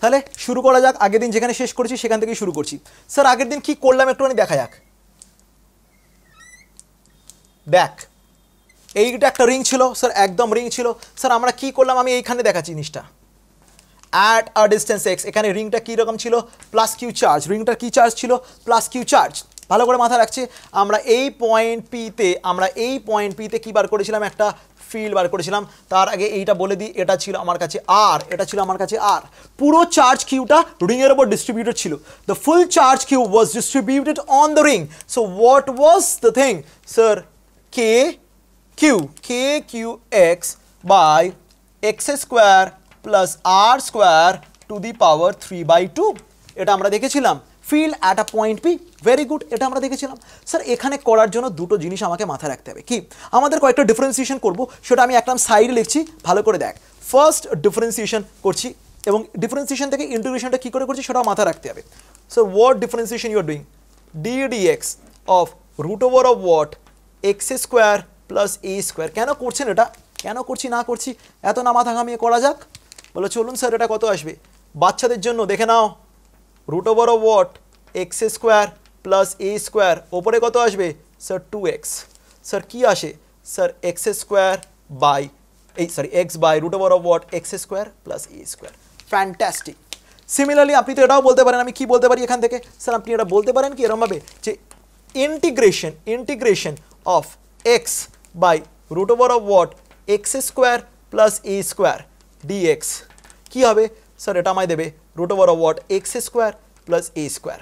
তাহলে শুরু করা যাক আগের দিন যেখানে শেষ করেছি সেখান থেকেই শুরু করছি স্যার আগের দিন কি করলাম একটুখানি দেখা যাক দেখ এইটা একটা রিং ছিল স্যার একদম রিং ছিল স্যার আমরা কি করলাম আমি এইখানে দেখাচ্ছি জিনিসটা অ্যাট আ ডিস্টেন্স এক্স এখানে রিংটা কীরকম ছিল প্লাস কিউ চার্জ রিংটার কী চার্জ ছিল প্লাস কিউ চার্জ ভালো করে মাথা রাখছে আমরা এই পয়েন্ট পিতে আমরা এই পয়েন্ট পিতে কী বার করেছিলাম একটা ফিল্ড বার করেছিলাম তার আগে এইটা বলে দিই এটা ছিল আমার কাছে আর এটা ছিল আমার কাছে আর পুরো চার্জ কিউটা রিংয়ের ওপর ডিস্ট্রিবিউটেড ছিল the full charge Q was distributed on the ring so what was the thing sir K Q K Q x by x square plus R square to the power three by two এটা আমরা দেখেছিলাম field at a point B very good এটা আমরা দেখেছিলাম sir এখানে করার জন্য দুটো জিনিস আমাকে মাথায় রাখতে হবে কি আমাদের কয়েকটা ডিফারেন্সিয়েশন করব সেটা আমি একদম সাইডে লিখছি ভালো করে দেখ ফার্স্ট ডিফারেন্সিয়েশন করছি এবং ডিফারেন্সিয়েশন থেকে ইন্টিগ্রেশনটা কী করে করছি সেটাও মাথায় রাখতে হবে so what differentiation you are doing D D X of root over of what x square plus A square কেন করছেন এটা কেন করছি না করছি এত না মাথা ঘামিয়ে করা যাক বলে চলুন স্যার এটা কত আসবে বাচ্চাদের জন্য দেখে নাও root over of what x square plus A square ওপরে কত আসবে স্যার টু এক্স স্যার কী আসে স্যার এক্স স্কোয়ার বাই এই sorry X by root over of what x square plus A square fantastic similarly আপনি তো এটাও বলতে পারেন আমি কি বলতে পারি এখান থেকে স্যার আপনি এটা বলতে পারেন কি এরমভাবে যে integration integration of X by root over of what x square plus A square DX কী হবে স্যার এটা আমায় দেবে root over of what x square plus A square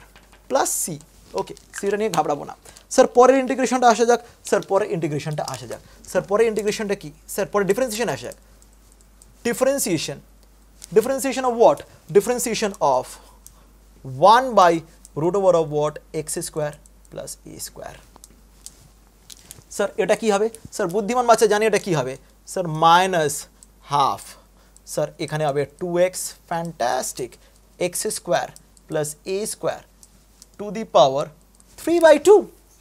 plus C okay সিটা নিয়ে ঘাবড়াবো না স্যার পরের ইন্টিগ্রেশনটা আসা যাক স্যার পরের ইন্টিগ্রেশনটা আসা যাক স্যার পরের ইন্টিগ্রেশনটা কি স্যার পরে ডিফারেন্সিয়েশন আসা যাক differentiation differentiation of what differentiation of one by root over of what x square plus A square sir এটা কি হবে স্যার বুদ্ধিমান বাচ্চা জানি এটা কী হবে স্যার মাইনাস হাফ স্যার এখানে হবে two x fantastic x square plus A square to the power three by two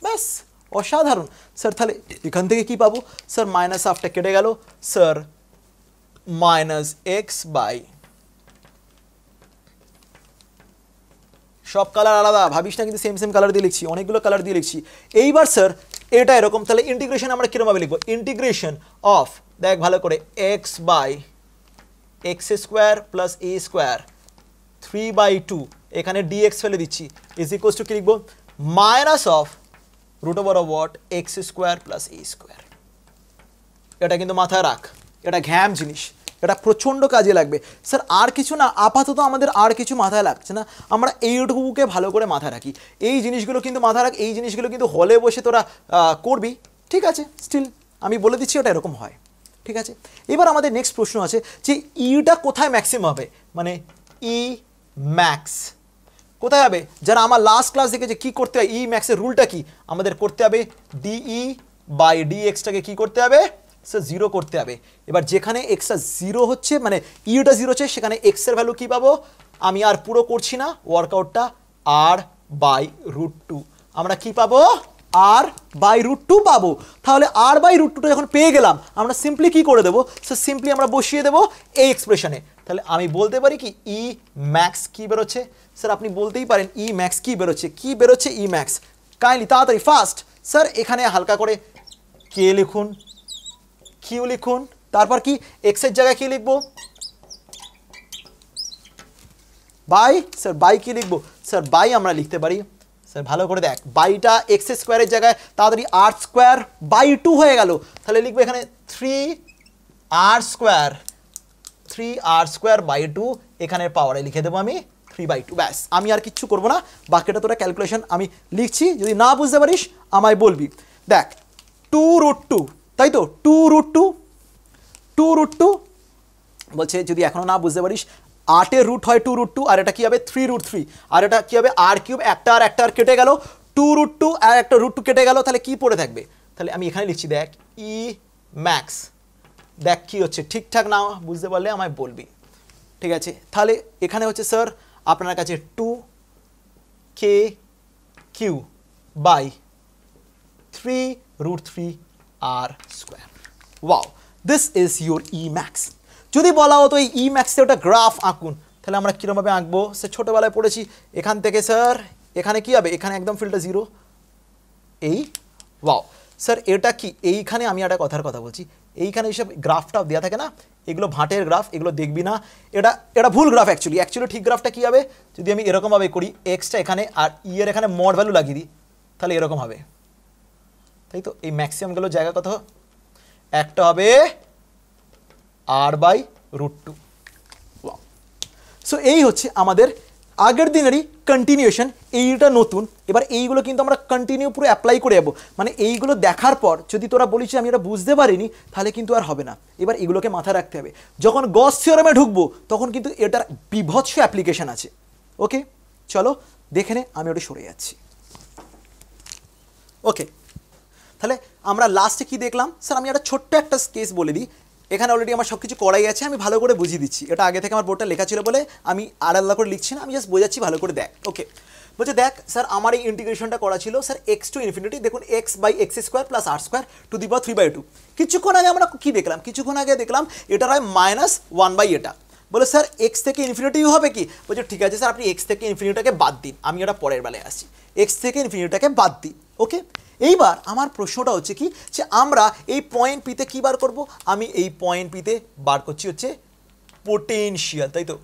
ব্যাস অসাধারণ স্যার তাহলে এখান থেকে কি পাবো স্যার মাইনাস হাফটা কেটে গেল স্যার মাইনাস এক্স বাই সব কালার আলাদা ভাবিস না কিন্তু সেম সেম কালার দিয়ে লিখছি অনেকগুলো কালার দিয়ে লিখছি এইবার স্যার এটা এরকম তাহলে ইন্টিগ্রেশন আমরা কীরমভাবে লিখবো ইন্টিগ্রেশন অফ দেখ ভালো করে x by x square plus A square three by two এখানে ডিএক্স ফেলে দিচ্ছি ইজ ইকোয়াস টু কি লিখবো minus of root over of what x square plus e square এটা কিন্তু মাথায় রাখ এটা ঘ্যাম জিনিস এটা প্রচণ্ড কাজে লাগবে স্যার আর কিছু না আপাতত আমাদের আর কিছু মাথায় লাগছে না আমরা এইটুকুকে ভালো করে মাথায় রাখি এই জিনিসগুলো কিন্তু মাথায় রাখ এই জিনিসগুলো কিন্তু হলে বসে তোরা করবি ঠিক আছে স্টিল আমি বলে দিচ্ছি ওটা এরকম হয় ঠিক আছে এবার আমাদের নেক্সট প্রশ্ন আছে যে ইটা e কোথায় ম্যাক্সিমাম হবে মানে ই e ম্যাক্স কোথায় হবে যারা আমার লাস্ট ক্লাস দেখে যে কি করতে হয় ই ম্যাক্সের রুলটা কি আমাদের করতে হবে ডিই বাই e ডি এক্সটাকে কী করতে হবে সে জিরো করতে হবে এবার যেখানে এক্সটা জিরো হচ্ছে মানে ইউটা e জিরো হচ্ছে সেখানে এক্সের ভ্যালু কী পাবো আমি আর পুরো করছি না ওয়ার্কআউটটা আর বাই রুট টু আমরা কী পাবো আর বাই রুট টু পাবো তাহলে আর বাই রুট টুটা যখন পেয়ে গেলাম আমরা সিম্পলি কি করে দেবো সে সিম্পলি আমরা বসিয়ে দেবো এই এক্সপ্রেশনে তাহলে আমি বলতে পারি কি ই ম্যাক্স কী বেরোচ্ছে স্যার আপনি বলতেই পারেন ই ম্যাক্স কী বেরোচ্ছে কী বেরোচ্ছে ই ম্যাক্স কাইন্ডলি তাড়াতাড়ি ফার্স্ট স্যার এখানে হালকা করে কে লিখুন কিউ লিখুন তারপর কি এক্সের জায়গায় কী লিখবো বাই স্যার বাই কী লিখবো স্যার বাই আমরা লিখতে পারি স্যার ভালো করে দেখ বাইটা এক্স স্কোয়ারের জায়গায় তাড়াতাড়ি আর স্কোয়ার বাই টু হয়ে গেল তাহলে লিখবো এখানে three r square three r square by two এখানের পাওয়ারে লিখে দেবো আমি থ্রি বাই টু ব্যাস আমি আর কিচ্ছু করবো না বাকিটা তোরা ক্যালকুলেশন আমি লিখছি যদি না বুঝতে পারিস আমায় বলবি দেখ টু রুট টু তাই তো two root two two root two বলছে যদি এখনও না বুঝতে পারিস আটের রুট হয় টু রুট টু আর এটা কী হবে থ্রি রুট থ্রি আর এটা কী হবে আর কিউব একটা আর একটা আর কেটে গেল টু রুট টু আর একটা রুট টু কেটে গেল তাহলে কি পড়ে থাকবে তাহলে আমি এখানে লিখছি দেখ ই e ম্যাক্স দেখ কী হচ্ছে ঠিকঠাক না বুঝতে পারলে আমায় বলবি ঠিক আছে তাহলে এখানে হচ্ছে স্যার আপনার কাছে two k q by three root three r square wow this is your E max যদি বলা হতো এই ই ওটা গ্রাফ আঁকুন তাহলে আমরা কীরমভাবে আঁকবো সে ছোটোবেলায় পড়েছি এখান থেকে স্যার এখানে কি হবে এখানে একদম ফিল্ডটা জিরো এই ওয়াও স্যার এটা কি এইখানে আমি একটা কথার কথা বলছি এইখানে এইসব গ্রাফটা দেওয়া থাকে না এগুলো ভাঁটের গ্রাফ এগুলো দেখবি না এটা এটা ভুল গ্রাফ অ্যাকচুয়ালি অ্যাকচুয়ালি ঠিক গ্রাফটা কী হবে যদি আমি এরকমভাবে করি এক্সটা এখানে আর ই e এর এখানে মড ভ্যালু লাগিয়ে দিই তাহলে এরকম হবে তাই তো এই ম্যাক্সিমামগুলো জায়গা কত একটা হবে r by root two so এই হচ্ছে আমাদের আগের দিনেরই কন্টিনিউয়েশন এইটা নতুন এবার এইগুলো কিন্তু আমরা কন্টিনিউ পুরো অ্যাপ্লাই করে যাবো মানে এইগুলো দেখার পর যদি তোরা বলিস আমি এটা বুঝতে পারিনি তাহলে কিন্তু আর হবে না এবার এগুলোকে মাথায় রাখতে হবে যখন গস থিওরামে ঢুকবো তখন কিন্তু এটার বিভৎস অ্যাপ্লিকেশান আছে ওকে চলো দেখে নে আমি ওটা সরে যাচ্ছি ওকে তাহলে আমরা লাস্টে কি দেখলাম স্যার আমি একটা ছোট্ট একটা স্কেচ বলে দিই এখানে অলরেডি আমার সব কিছু করাই আছে আমি ভালো করে বুঝিয়ে দিচ্ছি এটা আগে থেকে আমার বোর্ডটা লেখা ছিল বলে আমি আর আল্লাহ করে লিখছি না আমি জাস্ট বোঝাচ্ছি ভালো করে দেখ ওকে বলছে দেখ স্যার আমার এই ইন্টিগ্রেশনটা করা ছিল স্যার এক্স টু ইনফিনিটি দেখুন x by x square plus R square to the power three by two কিছুক্ষণ আগে আমরা কী দেখলাম কিছুক্ষণ আগে দেখলাম এটা হয় মাইনাস ওয়ান বাই এটা বলে স্যার এক্স থেকে ইনফিনিটি হবে কি বলছে ঠিক আছে স্যার আপনি এক্স থেকে ইনফিনিটিটাকে বাদ দিন আমি ওটা পরের বেলায় আসছি এক্স থেকে ইনফিনিটিটাকে বাদ দিই ওকে এইবার আমার প্রশ্নটা হচ্ছে কি যে আমরা এই পয়েন্ট পিতে কী বার করব আমি এই পয়েন্ট পিতে বার করছি হচ্ছে পোটেনশিয়াল তাই তো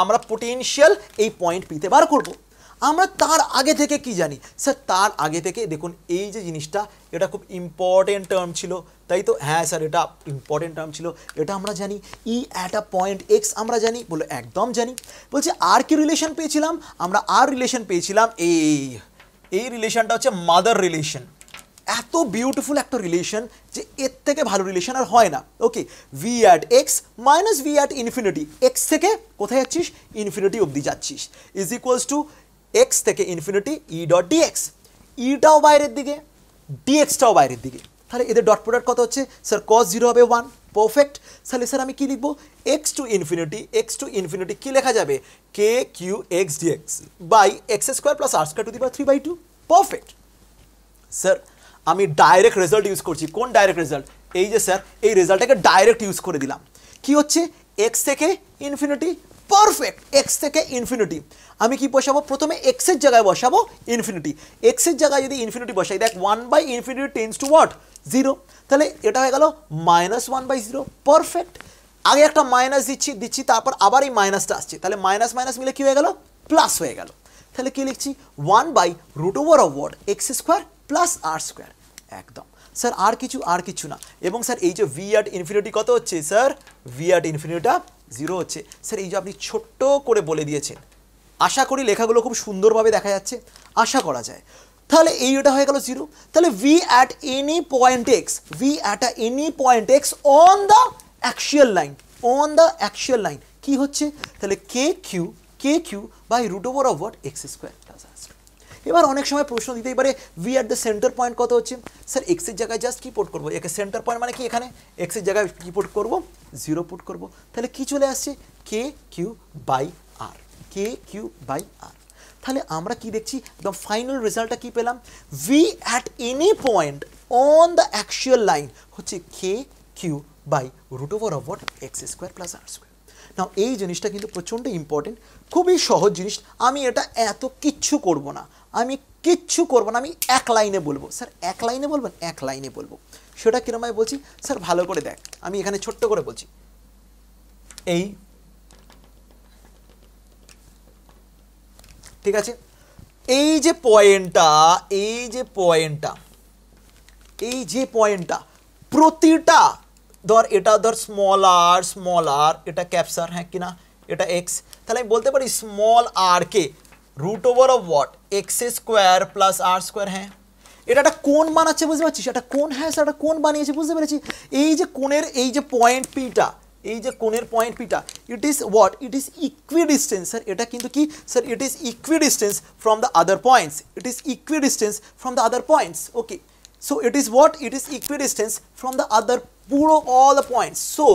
আমরা পোটেনশিয়াল এই পয়েন্ট পিতে বার করব। আমরা তার আগে থেকে কি জানি স্যার তার আগে থেকে দেখুন এই যে জিনিসটা এটা খুব ইম্পর্টেন্ট টার্ম ছিল তাই তো হ্যাঁ স্যার এটা ইম্পর্টেন্ট টার্ম ছিল এটা আমরা জানি E at a point x আমরা জানি বলে একদম জানি বলছে আর কি রিলেশন পেয়েছিলাম আমরা আর রিলেশন পেয়েছিলাম এই এই রিলেশনটা হচ্ছে মাদার রিলেশন এত বিউটিফুল একটা রিলেশন যে এর থেকে ভালো রিলেশন আর হয় না okay V at x minus V at infinity x থেকে কোথায় যাচ্ছিস ইনফিনিটি অবধি যাচ্ছিস ইজ ইকুয়ালস টু এক্স থেকে ইনফিনিটি ই ডট ডিএক্স ইটাও বাইরের দিকে ডিএক্সটাও বাইরের দিকে তাহলে এদের ডট প্রোডাক্ট কত হচ্ছে স্যার কস জিরো হবে ওয়ান পারফেক্ট তাহলে স্যার আমি কী লিখব x two infinity x two infinity কী লেখা যাবে k Q x d x by x square plus R square to the power three by two perfect sir আমি direct result use করছি কোন ডাইরেক্ট রেজাল্ট এই যে স্যার এই রেজাল্টটাকে direct use করে দিলাম কি হচ্ছে এক্স থেকে ইনফিনিটি পারফেক্ট এক্স থেকে ইনফিনিটি আমি কি বসাবো প্রথমে এক্সের জায়গায় বসাবো ইনফিনিটি এক্সের জায়গায় যদি ইনফিনিটি বসাই দেখ one by infinity tends to what zero তাহলে এটা হয়ে গেল minus one by zero perfect আগে একটা মাইনাস দিচ্ছি দিচ্ছি তারপর আবার এই মাইনাসটা আসছে তাহলে মাইনাস মাইনাস মিলে কী হয়ে গেল প্লাস হয়ে গেল তাহলে কী লিখছি one by root over of what x square plus R square একদম স্যার আর কিছু আর কিছু না এবং স্যার এই যে ভি আট ইনফিনিটি কত হচ্ছে স্যার ভি আট ইনফিনিটিটা জিরো হচ্ছে স্যার এই যে আপনি ছোট্ট করে বলে দিয়েছেন আশা করি লেখাগুলো খুব সুন্দরভাবে দেখা যাচ্ছে আশা করা যায় তাহলে এই ওটা হয়ে গেল জিরো তাহলে V at any point x V at any point x on the actual line on the actual line কি হচ্ছে তাহলে k Q K q by root over of what x square এবার অনেক সময় প্রশ্ন দিতেই পারে V at the centre point কত হচ্ছে স্যার এক্সের জায়গায় জাস্ট কী পোর্ট করবো একে সেন্টার পয়েন্ট মানে কি এখানে এক্সের জায়গায় কী পোর্ট করবো জিরো পোর্ট করবো তাহলে কী চলে আসছে k q by r k q by r তাহলে আমরা কি দেখছি একদম ফাইনাল রেজাল্টটা কী পেলাম V at any point on the actual line হচ্ছে k q by root over of what x square plus R square now এই জিনিসটা কিন্তু প্রচণ্ড ইম্পর্টেন্ট খুবই সহজ জিনিস আমি এটা এত কিচ্ছু করব না আমি কিচ্ছু করব না আমি এক লাইনে বলবো স্যার এক লাইনে বলবেন এক লাইনে বলবো সেটা কিরম বলছি স্যার ভালো করে দেখ আমি এখানে ছোট্ট করে বলছি এই ঠিক আছে এই যে পয়েন্টটা এই যে পয়েন্টটা এই যে পয়েন্টটা প্রতিটা ধর এটা ধর স্মল আর স্মল আর এটা ক্যাপসার হ্যাঁ কিনা এটা এক্স তাহলে আমি বলতে পারি small r k root over of what x square plus R square হ্যাঁ এটা একটা কোন বানাচ্ছে বুঝতে পারছিস এটা কোন হ্যাঁ সেটা কোন বানিয়েছে বুঝতে পেরেছি এই যে কোণের এই যে পয়েন্ট পিটা এই যে কোণের পয়েন্ট পিটা it is what it is equidistant sir এটা কিন্তু কি sir it is distance from the other points it is distance from the other points okay so it is what it is distance from the other পুরো all the points so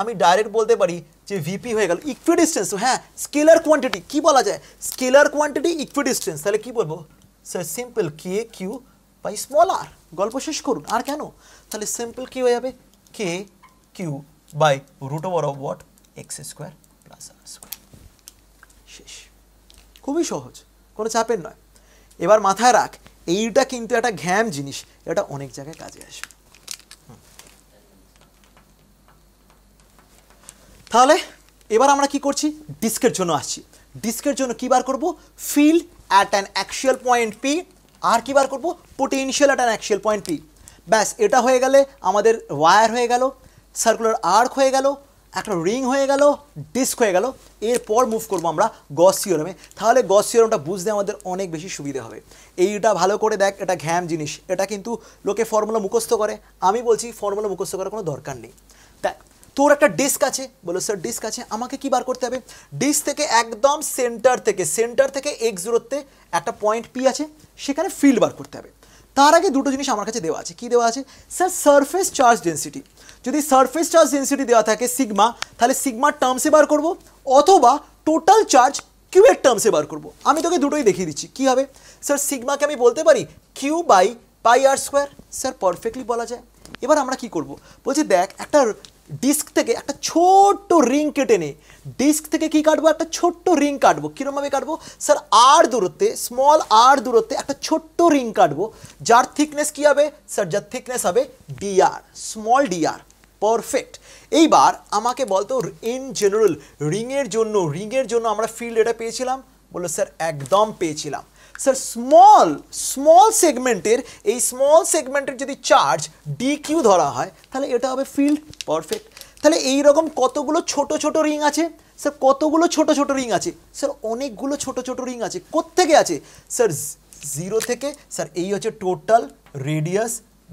আমি direct বলতে পারি যে VP হয়ে গেল distance হ্যাঁ scalar quantity কি বলা যায় স্কেলার কোয়ান্টিটি ডিস্টেন্স তাহলে কি বলবো sir simple k q by small r গল্প শেষ করুন আর কেন তাহলে সিম্পল কি হয়ে যাবে k q by root over of what x square plus r square শেষ খুবই সহজ কোনো চাপের নয় এবার মাথায় রাখ এইটা কিন্তু একটা ঘ্যাম জিনিস এটা অনেক জায়গায় কাজে আসবে তাহলে এবার আমরা কি করছি ডিস্কের জন্য আসছি ডিস্কের জন্য কি বার করবো field at an actual point P আর কি বার করবো potential at an actual point P ব্যাস এটা হয়ে গেলে আমাদের ওয়ার হয়ে গেল সার্কুলার আর্ক হয়ে গেল একটা রিং হয়ে গেল ডিস্ক হয়ে গেল এরপর মুভ করবো আমরা গসিওরমে তাহলে গসিওরমটা বুঝতে আমাদের অনেক বেশি সুবিধা হবে এইটা ভালো করে দেখ এটা ঘ্যাম জিনিস এটা কিন্তু লোকে ফর্মুলা মুখস্থ করে আমি বলছি ফর্মুলা মুখস্থ করার কোনো দরকার নেই দেখ তোর একটা ডিস্ক আছে বলো স্যার ডিস্ক আছে আমাকে কি বার করতে হবে ডিস্ক থেকে একদম সেন্টার থেকে সেন্টার থেকে এক্স দূরত্বে একটা পয়েন্ট পি আছে সেখানে ফিল্ড বার করতে হবে তার আগে দুটো জিনিস আমার কাছে দেওয়া আছে কি দেওয়া আছে স্যার সারফেস চার্জ ডেন্সিটি যদি সারফেস চার্জ ডেন্সিটি দেওয়া থাকে সিগমা তাহলে সিগমার টার্মসে বার করব অথবা টোটাল চার্জ কিউয়ের টার্মসে বার করব আমি তোকে দুটোই দেখিয়ে দিচ্ছি কি হবে স্যার সিগমাকে আমি বলতে পারি q by pi r square sir perfectly বলা যায় এবার আমরা কি করব বলছি দেখ একটা ডিস্ক থেকে একটা ছোট্ট রিং কেটে নিই ডিস্ক থেকে কি কাটবো একটা ছোট্ট রিং কাটবো কীরমভাবে কাটবো স্যার আর দূরত্বে স্মল আর দূরত্বে একটা ছোট্ট রিং কাটবো যার থিকনেস কী হবে স্যার যার থিকনেস হবে ডিআর স্মল ডিআর পারফেক্ট এইবার আমাকে বলতো ইন জেনারেল রিংয়ের জন্য রিংয়ের জন্য আমরা ফিল্ড এটা পেয়েছিলাম বললো স্যার একদম পেয়েছিলাম স্যার স্মল স্মল সেগমেন্টের এই স্মল সেগমেন্টের যদি চার্জ ডিকিউ ধরা হয় তাহলে এটা হবে ফিল্ড পারফেক্ট তাহলে এই রকম কতগুলো ছোট ছোট রিং আছে স্যার কতগুলো ছোট ছোট রিং আছে স্যার অনেকগুলো ছোট ছোট রিং আছে থেকে আছে স্যার জিরো থেকে স্যার এই হচ্ছে টোটাল রেডিয়াস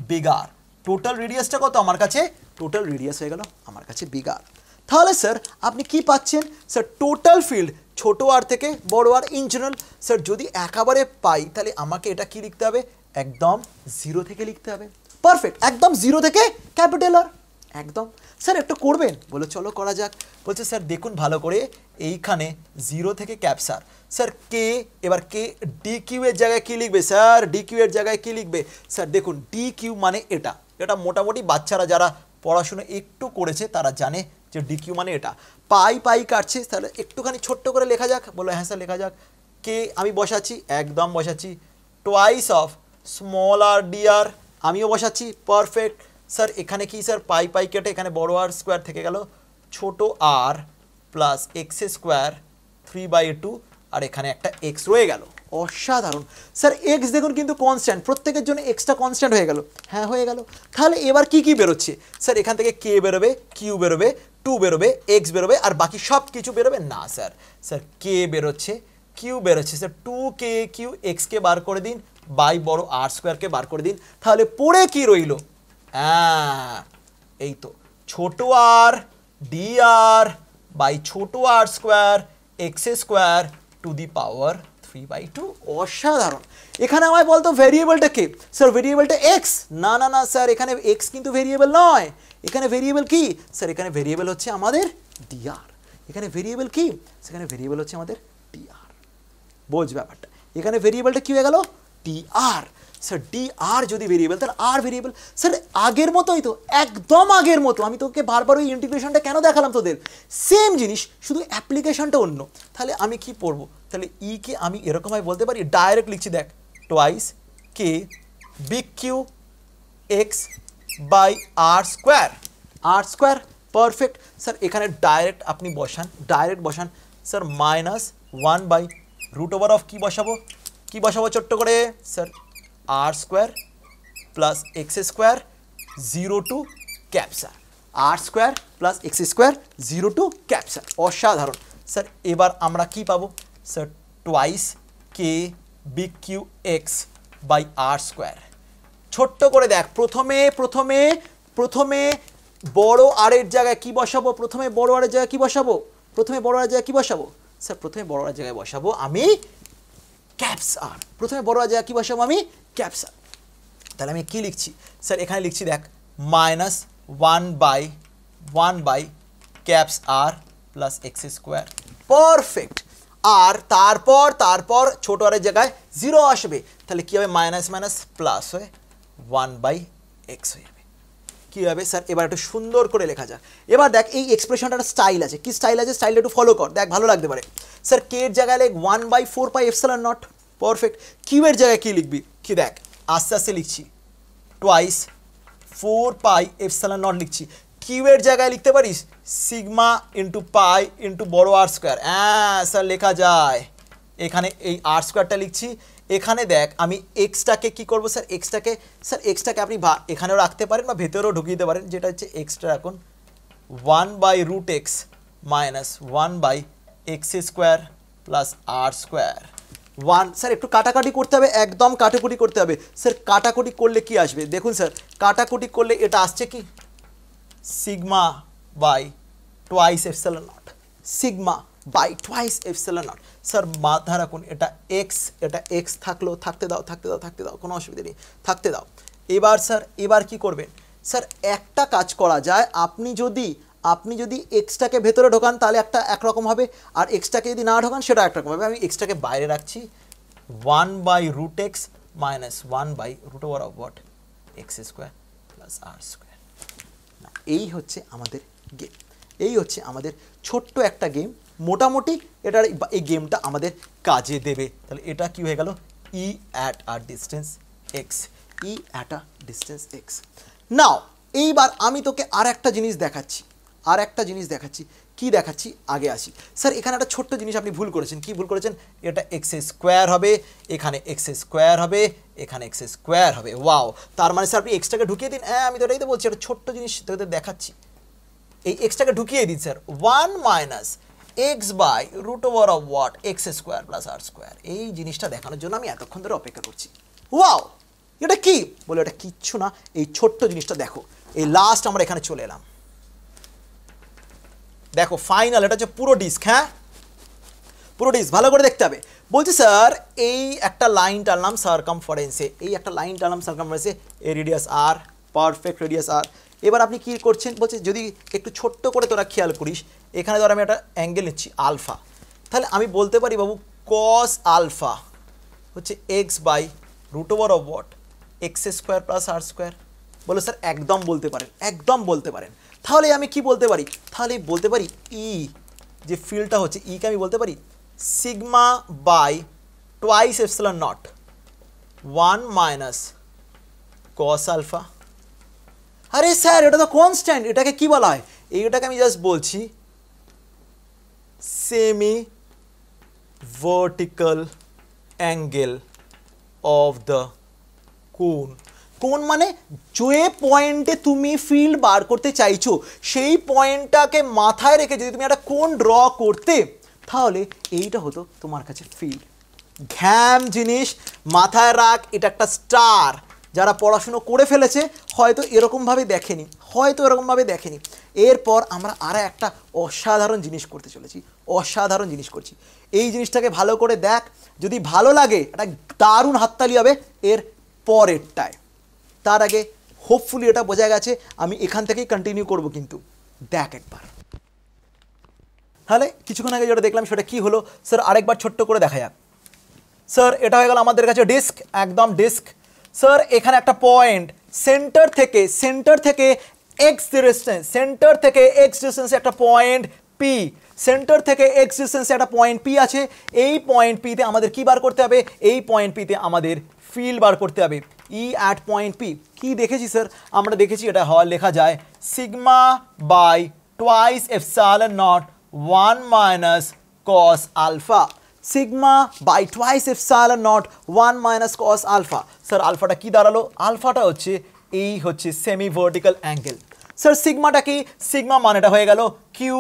বিগার টোটাল রেডিয়াসটা কত আমার কাছে টোটাল রেডিয়াস হয়ে গেল আমার কাছে বিগার তাহলে স্যার আপনি কি পাচ্ছেন স্যার টোটাল ফিল্ড ছোট আর থেকে বড় আর ইন জেনারেল স্যার যদি একেবারে পাই তাহলে আমাকে এটা কি লিখতে হবে একদম জিরো থেকে লিখতে হবে পারফেক্ট একদম জিরো থেকে ক্যাপিটাল আর একদম স্যার একটু করবেন বলে চলো করা যাক বলছে স্যার দেখুন ভালো করে এইখানে জিরো থেকে ক্যাপসার স্যার কে এবার কে ডি কিউ এর জায়গায় কী লিখবে স্যার ডি কিউ এর জায়গায় কী লিখবে স্যার দেখুন ডি কিউ মানে এটা এটা মোটামুটি বাচ্চারা যারা পড়াশুনো একটু করেছে তারা জানে যে ডিকিউ মানে এটা পাই পাই কাটছে তাহলে একটুখানি ছোট্ট করে লেখা যাক বলো হ্যাঁ স্যার লেখা যাক কে আমি বসাচ্ছি একদম বসাচ্ছি twice of small r dear আমিও বসাচ্ছি পারফেক্ট স্যার এখানে কি স্যার পাই পাই কেটে এখানে বড় আর স্কোয়ার থেকে গেল ছোট r plus x square three by two আর এখানে একটা এক্স রয়ে গেল অসাধারণ স্যার এক্স দেখুন কিন্তু কনস্ট্যান্ট প্রত্যেকের জন্য এক্সটা কনস্ট্যান্ট হয়ে গেল হ্যাঁ হয়ে গেল তাহলে এবার কি কি বেরোচ্ছে স্যার এখান থেকে কে বেরোবে কিউ বেরোবে টু বেরোবে এক্স বেরোবে আর বাকি সব কিছু বেরোবে না স্যার স্যার কে বেরোচ্ছে কিউ বেরোচ্ছে স্যার টু কে কিউ এক্সকে বার করে দিন বাই বড় আর স্কোয়ারকে বার করে দিন তাহলে পড়ে কি রইল হ্যাঁ এই তো ছোট আর ডি আর বাই ছোট r square x square to the power three by two অসাধারণ এখানে আমায় বলতো ভেরিয়েবলটা কে স্যার ভেরিয়েবলটা এক্স না না না স্যার এখানে এক্স কিন্তু ভেরিয়েবল নয় এখানে ভেরিয়েবল কি স্যার এখানে ভেরিয়েবল হচ্ছে আমাদের ডিআর এখানে ভেরিয়েবল কি সেখানে ভেরিয়েবল হচ্ছে আমাদের টিআর বোঝ ব্যাপারটা এখানে ভেরিয়েবলটা কী হয়ে গেল টিআর স্যার ডিআর যদি ভেরিয়েবল তাহলে আর ভেরিয়েবল স্যার আগের মতোই তো একদম আগের মতো আমি তোকে বারবার ওই ইন্টিগ্রেশনটা কেন দেখালাম তোদের সেম জিনিস শুধু অ্যাপ্লিকেশনটা অন্য তাহলে আমি কি পড়বো তাহলে ইকে e আমি এরকমভাবে বলতে পারি ডাইরেক্ট লিখছি দেখ twice k big q x by r square r square perfect sir এখানে ডাইরেক্ট আপনি বসান ডাইরেক্ট বসান sir minus one by root over of কী বসাবো কী বসাবো ছোট্ট করে sir r square plus x square zero to ক্যাপসার r square plus x square zero to ক্যাপসার অসাধারণ স্যার এবার আমরা কি পাবো sir twice k b q x by r square ছোট্ট করে দেখ প্রথমে প্রথমে প্রথমে বড় আরের জায়গায় কি বসাবো প্রথমে বড় আরের জায়গায় কি বসাবো প্রথমে বড় আরের জায়গায় কি বসাবো স্যার প্রথমে বড় আরের জায়গায় বসাবো আমি ক্যাপস আর প্রথমে বড় আরের জায়গায় কি বসাবো আমি ক্যাপস আর তাহলে আমি কি লিখছি স্যার এখানে লিখছি দেখ minus one by one by caps r plus x square perfect আর তারপর তারপর ছোট আরের জায়গায় জিরো আসবে তাহলে কী হবে মাইনাস মাইনাস প্লাস হয় ওয়ান বাই এক্স হয়ে যাবে হবে স্যার এবার একটু সুন্দর করে লেখা যাক এবার দেখ এই এক্সপ্রেশনটা একটা স্টাইল আছে কী স্টাইল আছে স্টাইলটা একটু ফলো কর দেখ ভালো লাগতে পারে স্যার কে এর জায়গায় লেখ one by four pi epsilon naught perfect q এর জায়গায় কী লিখবি কি দেখ আস্তে আস্তে লিখছি twice four pi epsilon naught লিখছি কিউয়ের জায়গায় লিখতে পারিস সিগমা ইন্টু পাই ইন্টু বড়ো আর স্কোয়ার হ্যাঁ স্যার লেখা যায় এখানে এই আর স্কোয়ারটা লিখছি এখানে দেখ আমি এক্সটাকে কি করব স্যার এক্সটাকে স্যার এক্সটাকে আপনি এখানেও রাখতে পারেন বা ভেতরেও ঢুকিয়ে দিতে পারেন যেটা হচ্ছে এক্সট্রা রাখুন one by root x minus one by x square plus R square one sir একটু কাটাকাটি করতে হবে একদম কাটাকুটি করতে হবে স্যার কাটাকুটি করলে কি আসবে দেখুন স্যার কাটাকুটি করলে এটা আসছে কি sigma by twice epsilon naught sigma by twice epsilon naught sir মাথা রাখুন এটা এক্স এটা এক্স থাকলেও থাকতে দাও থাকতে দাও থাকতে দাও কোনো অসুবিধা নেই থাকতে দাও এবার স্যার এবার কি করবেন স্যার একটা কাজ করা যায় আপনি যদি আপনি যদি এক্সটাকে ভেতরে ঢোকান তাহলে একটা একরকম হবে আর এক্সটাকে যদি না ঢোকান সেটা একরকম হবে আমি এক্সটাকে বাইরে রাখছি one by root x minus one by root over of what x square plus R square এই হচ্ছে আমাদের গেম এই হচ্ছে আমাদের ছোট্ট একটা গেম মোটামুটি এটার এই গেমটা আমাদের কাজে দেবে তাহলে এটা কি হয়ে গেল E at r distance x E at a distance x now এইবার আমি তোকে আর একটা জিনিস দেখাচ্ছি আর একটা জিনিস দেখাচ্ছি কি দেখাচ্ছি আগে আসি স্যার এখানে একটা ছোট্ট জিনিস আপনি ভুল করেছেন কি ভুল করেছেন এটা এক্স স্কোয়ার হবে এখানে এক্স স্কোয়ার হবে এখানে এক্স স্কোয়ার হবে ওয়াও তার মানে স্যার আপনি এক্সট্রাকে ঢুকিয়ে দিন হ্যাঁ আমি তো এটাই তো বলছি একটা ছোট্ট জিনিস তোদের দেখাচ্ছি এই এক্সটাকে ঢুকিয়ে দিচ্ছে আর one minus x by root over of what x square plus R square এই জিনিসটা দেখানোর জন্য আমি এতক্ষণ ধরে অপেক্ষা করছি ওয়াও এটা কি বলে এটা কিচ্ছু না এই ছোট্ট জিনিসটা দেখো এই লাস্ট আমরা এখানে চলে এলাম দেখো ফাইনাল এটা হচ্ছে পুরো ডিস্ক হ্যাঁ পুরো ডিস্ক ভালো করে দেখতে হবে বলছি স্যার এই একটা লাইন টানলাম সার্কামফারেন্সে এই একটা লাইন টানলাম সার্কামফারেন্সে a radius r perfect radius r এবার আপনি কী করছেন বলছে যদি একটু ছোট্ট করে তোরা খেয়াল করিস এখানে ধর আমি একটা অ্যাঙ্গেল নিচ্ছি আলফা তাহলে আমি বলতে পারি বাবু কস আলফা হচ্ছে x by root over of what x square plus R square বলে স্যার একদম বলতে পারেন একদম বলতে পারেন তাহলে আমি কি বলতে পারি তাহলে বলতে পারি ই e, যে ফিল্ডটা হচ্ছে ইকে e আমি বলতে পারি sigma by twice epsilon naught one minus cos alpha আরে স্যার এটা তো কনস্ট্যান্ট এটাকে কি বলা হয় এইটাকে আমি জাস্ট বলছি semi vertical angle of the cone cone মানে যে পয়েন্টে তুমি ফিল্ড বার করতে চাইছো সেই পয়েন্টটাকে মাথায় রেখে যদি তুমি একটা কোন ড্র করতে তাহলে এইটা হতো তোমার কাছে ফিল্ড ঘ্যাম জিনিস মাথায় রাখ এটা একটা স্টার যারা পড়াশুনো করে ফেলেছে হয়তো এরকমভাবে দেখেনি হয়তো এরকমভাবে দেখেনি এরপর আমরা আরও একটা অসাধারণ জিনিস করতে চলেছি অসাধারণ জিনিস করছি এই জিনিসটাকে ভালো করে দেখ যদি ভালো লাগে একটা দারুণ হাততালি হবে এর পরেরটায় তার আগে হোপফুলি এটা বোঝা গেছে আমি এখান থেকেই কন্টিনিউ করব কিন্তু দেখ একবার তাহলে কিছুক্ষণ আগে যেটা দেখলাম সেটা কি হলো স্যার আরেকবার ছোট্ট করে দেখা যাক স্যার এটা হয়ে গেল আমাদের কাছে ডিস্ক একদম ডিস্ক স্যার এখানে একটা পয়েন্ট সেন্টার থেকে সেন্টার থেকে এক্স ডিস্টেন্স সেন্টার থেকে এক্স ডিস্টেন্সে একটা পয়েন্ট পি সেন্টার থেকে এক্স ডিস্টেন্সে একটা পয়েন্ট পি আছে এই পয়েন্ট পিতে আমাদের কি বার করতে হবে এই পয়েন্ট পিতে আমাদের ফিল বার করতে হবে ই অ্যাট পয়েন্ট পি কী দেখেছি স্যার আমরা দেখেছি এটা হওয়া লেখা যায় sigma by twice epsilon naught one minus cos alpha sigma by twice epsilon naught one minus cos alpha sir আলফাটা কি দাঁড়ালো আলফাটা হচ্ছে এই হচ্ছে সেমি ভার্টিক্যাল অ্যাঙ্গেল স্যার সিগমাটা কি সিগমা মানেটা হয়ে গেল q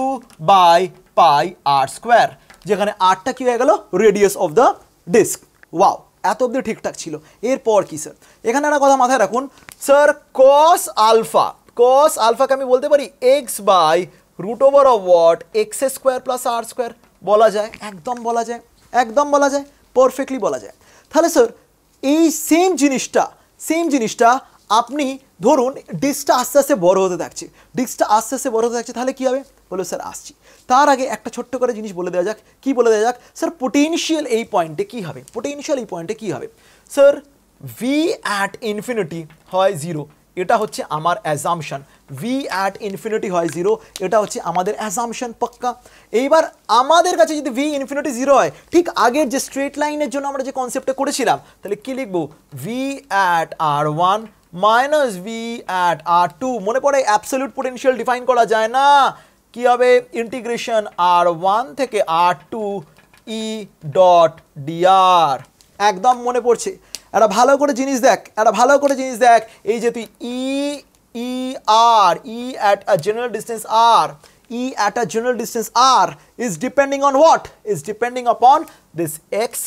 by pi r square যেখানে আটটা কি হয়ে গেল radius of the disc wow এত অব্দি ঠিকঠাক ছিল এরপর কি স্যার এখানে একটা কথা মাথায় রাখুন স্যার কস আলফা কস আলফাকে আমি বলতে পারি x by root over of what x square plus R square বলা যায় একদম বলা যায় একদম বলা যায় পারফেক্টলি বলা যায় তাহলে স্যার এই সেম জিনিসটা সেম জিনিসটা আপনি ধরুন ডিস্কটা আস্তে আস্তে বড় হতে থাকছে ডিস্কটা আস্তে আস্তে বড় হতে থাকছে তাহলে কী হবে বলো স্যার আসছি তার আগে একটা ছোট্ট করে জিনিস বলে দেওয়া যাক কী বলে দেওয়া যাক স্যার পোটেনশিয়াল এই পয়েন্টে কী হবে পোটেনশিয়াল এই পয়েন্টে কী হবে স্যার ভি অ্যাট ইনফিনিটি হয় জিরো এটা হচ্ছে আমার অ্যাজামশান ভি অ্যাট ইনফিনিটি হয় জিরো এটা হচ্ছে আমাদের অ্যাজামশান পাক্কা এইবার আমাদের কাছে যদি ভি ইনফিনিটি জিরো হয় ঠিক আগের যে স্ট্রেট লাইনের জন্য আমরা যে কনসেপ্টটা করেছিলাম তাহলে কী লিখবো V at r one minus V at r two মনে পড়ে অ্যাবসলিউট পোটেনশিয়াল ডিফাইন করা যায় না কি হবে ইন্টিগ্রেশন আর ওয়ান থেকে r two E dot dr একদম মনে পড়ছে একটা ভালো করে জিনিস দেখ একটা ভালো করে জিনিস দেখ এই যে তুই ই আর E at a general distance r E at a general distance r is depending on what is depending upon this x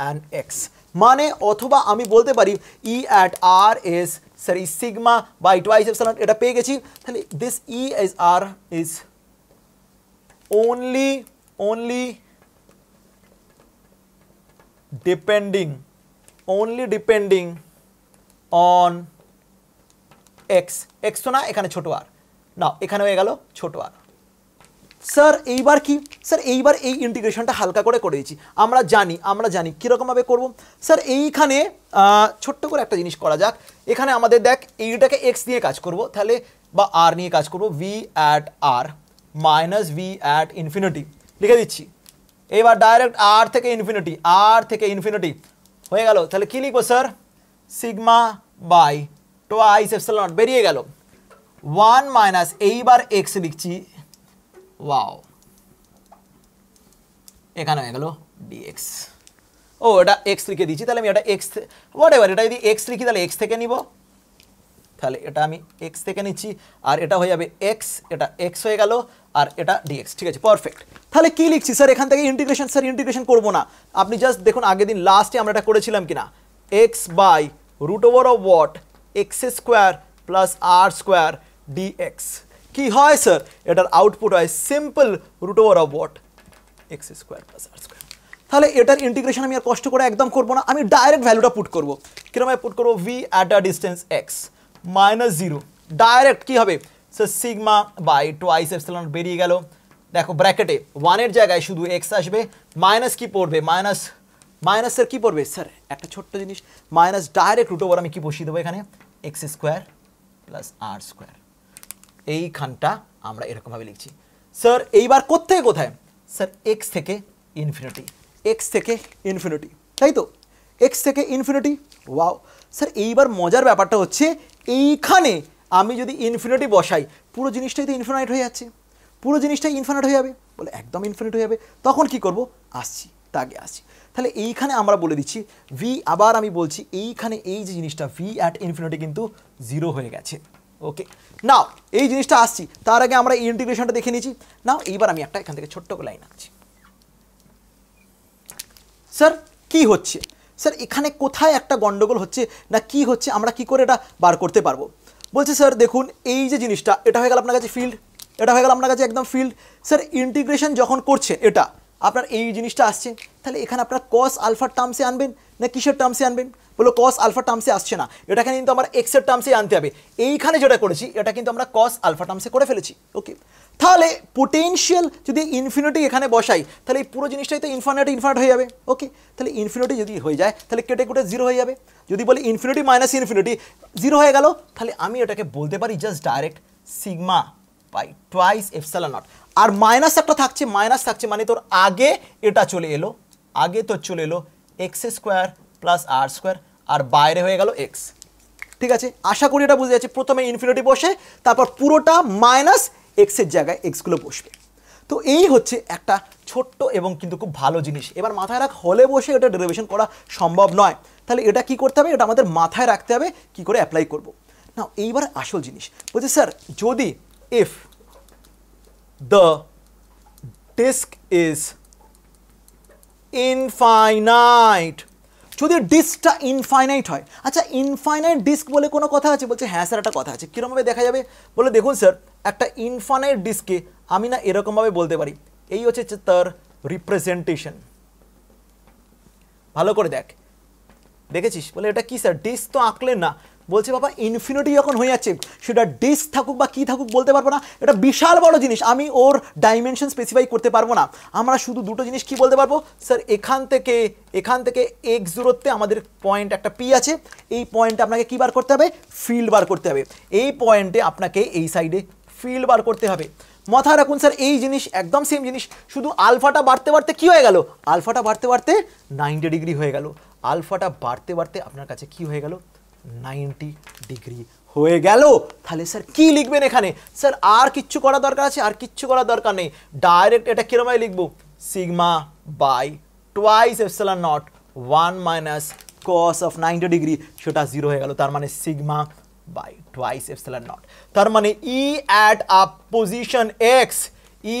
and x মানে অথবা আমি বলতে পারি E at r is sir is sigma by twice এফ এটা পেয়ে গেছি তাহলে দিস ই এস r is only only depending only depending on x x তো না এখানে ছোট আর নাও এখানে হয়ে গেল ছোট আর স্যার এইবার কি স্যার এইবার এই ইন্টিগ্রেশনটা হালকা করে করে দিয়েছি আমরা জানি আমরা জানি কীরকমভাবে করব স্যার এইখানে ছোট্ট করে একটা জিনিস করা যাক এখানে আমাদের দেখ এইটাকে এক্স নিয়ে কাজ করব তাহলে বা আর নিয়ে কাজ করব V at r minus V at infinity লিখে দিচ্ছি এবার ডাইরেক্ট আর থেকে ইনফিনিটি আর থেকে ইনফিনিটি হয়ে গেল তাহলে কী লিখবো sir sigma by twice epsilon naught বেরিয়ে গেল ওয়ান মাইনাস এইবার এক্স লিখছি ওয়াও এখানে হয়ে গেল ডিএক্স ও এটা এক্স লিখে দিচ্ছি তাহলে আমি এটা এক্স হোয়াট এভার এটা যদি এক্স লিখি তাহলে এক্স থেকে নিব তাহলে এটা আমি এক্স থেকে নিচ্ছি আর এটা হয়ে যাবে এক্স এটা এক্স হয়ে গেল আর এটা ডিএক্স ঠিক আছে পারফেক্ট তাহলে কী লিখছি স্যার এখান থেকে ইন্টিগ্রেশন স্যার ইন্টিগ্রেশন করবো না আপনি জাস্ট দেখুন আগের দিন লাস্টে আমরা এটা করেছিলাম কি না x by root over of what x square plus R square dx কি হয় স্যার এটার আউটপুট হয় simple root over of what x square plus R square তাহলে এটার ইন্টিগ্রেশন আমি আর কষ্ট করে একদম করবো না আমি ডাইরেক্ট ভ্যালুটা পুট করবো কিরম পুট করবো V at a distance x minus zero direct কী হবে so sigma by twice epsilon বেরিয়ে গেল দেখো ব্র্যাকেটে ওয়ানের জায়গায় শুধু এক্স আসবে মাইনাস কি পড়বে মাইনাস মাইনাসের কী পড়বে স্যার একটা ছোট্ট জিনিস মাইনাস ডাইরেক্ট রুট ওভার আমি কি বসিয়ে দেবো এখানে এক্স স্কোয়ার প্লাস আর স্কোয়ার এইখানটা আমরা এরকমভাবে লিখছি স্যার এইবার কোথায় কোথায় স্যার এক্স থেকে ইনফিনিটি এক্স থেকে ইনফিনিটি তাই তো এক্স থেকে ইনফিনিটি ওয়াও স্যার এইবার মজার ব্যাপারটা হচ্ছে এইখানে আমি যদি ইনফিনিটি বসাই পুরো জিনিসটাই তো ইনফিনাইট হয়ে যাচ্ছে পুরো জিনিসটাই ইনফিনাইট হয়ে যাবে বলে একদম ইনফিনিট হয়ে যাবে তখন কি করব আসছি তা আগে আসছি তাহলে এইখানে আমরা বলে দিচ্ছি ভি আবার আমি বলছি এইখানে এই যে জিনিসটা ভি অ্যাট ইনফিনিটি কিন্তু জিরো হয়ে গেছে ওকে নাও এই জিনিসটা আসছি তার আগে আমরা ইন্টিগ্রেশনটা দেখে নিয়েছি নাও এইবার আমি একটা এখান থেকে ছোট্ট করে লাইন আছি স্যার কি হচ্ছে স্যার এখানে কোথায় একটা গণ্ডগোল হচ্ছে না কি হচ্ছে আমরা কি করে এটা বার করতে পারবো বলছি স্যার দেখুন এই যে জিনিসটা এটা হয়ে গেল আপনার কাছে ফিল্ড এটা হয়ে গেল আপনার কাছে একদম ফিল্ড স্যার ইন্টিগ্রেশন যখন করছেন এটা আপনার এই জিনিসটা আসছে তাহলে এখানে আপনার কস আলফার টার্মসে আনবেন না কিসের টার্মসে আনবেন বলো কস আলফা টার্মসে আসছে না এটাকে কিন্তু আমার এক্সের টার্মসে আনতে হবে এইখানে যেটা করেছি এটা কিন্তু আমরা কস আলফা টার্মসে করে ফেলেছি ওকে তাহলে পোটেনশিয়াল যদি ইনফিনিটি এখানে বসাই তাহলে এই পুরো জিনিসটাই তো ইনফাইনাইট ইনফার্ট হয়ে যাবে ওকে তাহলে ইনফিনিটি যদি হয়ে যায় তাহলে কেটে কুটে জিরো হয়ে যাবে যদি বলি ইনফিনিটি মাইনাস ইনফিনিটি জিরো হয়ে গেল তাহলে আমি এটাকে বলতে পারি just direct sigma by twice epsilon naught r minus একটা থাকছে মাইনাস থাকছে মানে তোর আগে এটা চলে এলো আগে তোর চলে এলো এক্স স্কোয়ার প্লাস আর স্কোয়ার আর বাইরে হয়ে গেল এক্স ঠিক আছে আশা করি এটা বুঝে যাচ্ছে প্রথমে ইনফিনিটি বসে তারপর পুরোটা মাইনাস এক্সের জায়গায় এক্সগুলো বসবে তো এই হচ্ছে একটা ছোট্ট এবং কিন্তু খুব ভালো জিনিস এবার মাথায় রাখ হলে বসে এটা ডেরিভেশন করা সম্ভব নয় তাহলে এটা কি করতে হবে এটা আমাদের মাথায় রাখতে হবে কি করে অ্যাপ্লাই করব না এইবার আসল জিনিস বলছি স্যার যদি if the disk is infinite যদি ডিস্কটা ইনফাইনাইট হয় আচ্ছা ইনফাইনাইট ডিস্ক বলে কোনো কথা আছে বলছে হ্যাঁ স্যার একটা কথা আছে কীরকমভাবে দেখা যাবে বলে দেখুন স্যার একটা ইনফাইনাইট ডিস্কে আমি না এরকমভাবে বলতে পারি এই হচ্ছে তার রিপ্রেজেন্টেশন ভালো করে দেখ দেখেছিস বলে এটা কি স্যার ডিস্ক তো আঁকলেন না বলছে বাবা ইনফিনিটি যখন হয়ে যাচ্ছে সেটা ডিস্ক থাকুক বা কী থাকুক বলতে পারবো না এটা বিশাল বড় জিনিস আমি ওর ডাইমেনশন স্পেসিফাই করতে পারবো না আমরা শুধু দুটো জিনিস কি বলতে পারবো স্যার এখান থেকে এখান থেকে এক্স দূরত্বে আমাদের পয়েন্ট একটা পি আছে এই পয়েন্টে আপনাকে কী বার করতে হবে ফিল্ড বার করতে হবে এই পয়েন্টে আপনাকে এই সাইডে ফিল্ড বার করতে হবে মাথায় রাখুন স্যার এই জিনিস একদম সেম জিনিস শুধু আলফাটা বাড়তে বাড়তে কী হয়ে গেল আলফাটা বাড়তে বাড়তে নাইনটি ডিগ্রি হয়ে গেল আলফাটা বাড়তে বাড়তে আপনার কাছে কি হয়ে গেলো নাইনটি ডিগ্রি হয়ে গেল তাহলে স্যার কি লিখবেন এখানে স্যার আর কিচ্ছু করা দরকার আছে আর কিচ্ছু করা দরকার নেই ডাইরেক্ট এটা কিরমায় লিখবো sigma by twice epsilon naught one minus cos of ninety degree সেটা জিরো হয়ে গেল তার মানে sigma by twice epsilon naught তার মানে E at a position x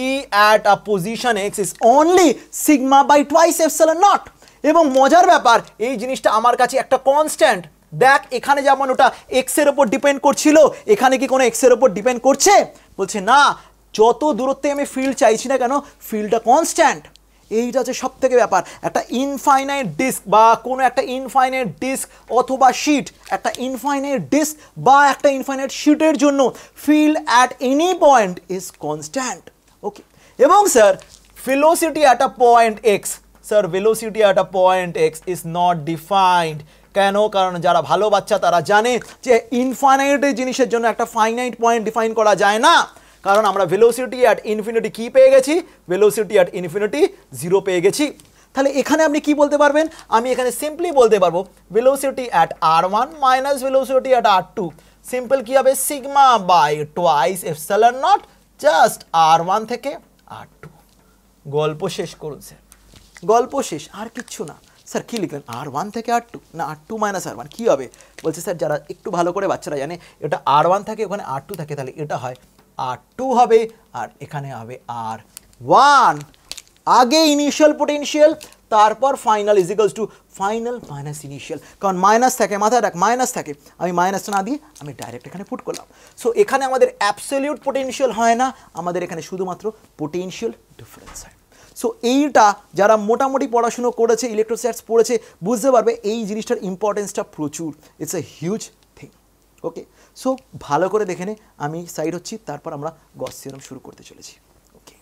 E at a position x is only sigma by twice epsilon naught এবং মজার ব্যাপার এই জিনিসটা আমার কাছে একটা কনস্ট্যান্ট দেখ এখানে যেমন ওটা এক্সের ওপর ডিপেন্ড করছিল এখানে কি কোনো এক্সের ওপর ডিপেন্ড করছে বলছে না যত দূরত্বে আমি ফিল্ড চাইছি না কেন ফিল্ডটা কনস্ট্যান্ট এইটা হচ্ছে সব থেকে ব্যাপার একটা ইনফাইনাইট ডিস্ক বা কোনো একটা ইনফাইনাইট ডিস্ক অথবা শিট একটা ইনফাইনাইট ডিস্ক বা একটা ইনফাইনাইট শিটের জন্য field at any point is constant okay এবং sir velocity at a point x sir velocity at a point x is not defined কেন কারণ যারা ভালো বাচ্চা তারা জানে যে ইনফাইনাইট জিনিসের জন্য একটা ফাইনাইট পয়েন্ট ডিফাইন করা যায় না কারণ আমরা ভেলোসিটি অ্যাট ইনফিনিটি কী পেয়ে গেছি ভেলোসিটি অ্যাট ইনফিনিটি জিরো পেয়ে গেছি তাহলে এখানে আপনি কি বলতে পারবেন আমি এখানে সিম্পলি বলতে পারবো velocity at r one minus velocity at r two simple কী হবে sigma by twice epsilon naught just r one থেকে আর টু গল্প শেষ করুন স্যার গল্প শেষ আর কিচ্ছু না স্যার কী লিখলেন আর ওয়ান থেকে আর টু না r two minus r one কী হবে বলছে স্যার যারা একটু ভালো করে বাচ্চারা জানে এটা আর ওয়ান থাকে ওখানে আর টু থাকে তাহলে এটা হয় আর টু হবে আর এখানে হবে আর ওয়ান আগে ইনিশিয়াল পোটেনশিয়াল তারপর final is equals to final minus initial কারণ মাইনাস থাকে মাথায় রাখ মাইনাস থাকে আমি মাইনাস না দিয়ে আমি ডাইরেক্ট এখানে পুট করলাম সো এখানে আমাদের অ্যাবসলিউট পোটেনশিয়াল হয় না আমাদের এখানে শুধুমাত্র পোটেনশিয়াল ডিফারেন্স হয় সো এইটা যারা মোটামুটি পড়াশুনো করেছে ইলেকট্রোস্ট্যাটস পড়েছে বুঝতে পারবে এই জিনিসটার ইম্পর্টেন্সটা প্রচুর it's a huge thing okay so ভালো করে দেখে নে আমি সাইড হচ্ছি তারপর আমরা গস থিওরাম শুরু করতে চলেছি ওকে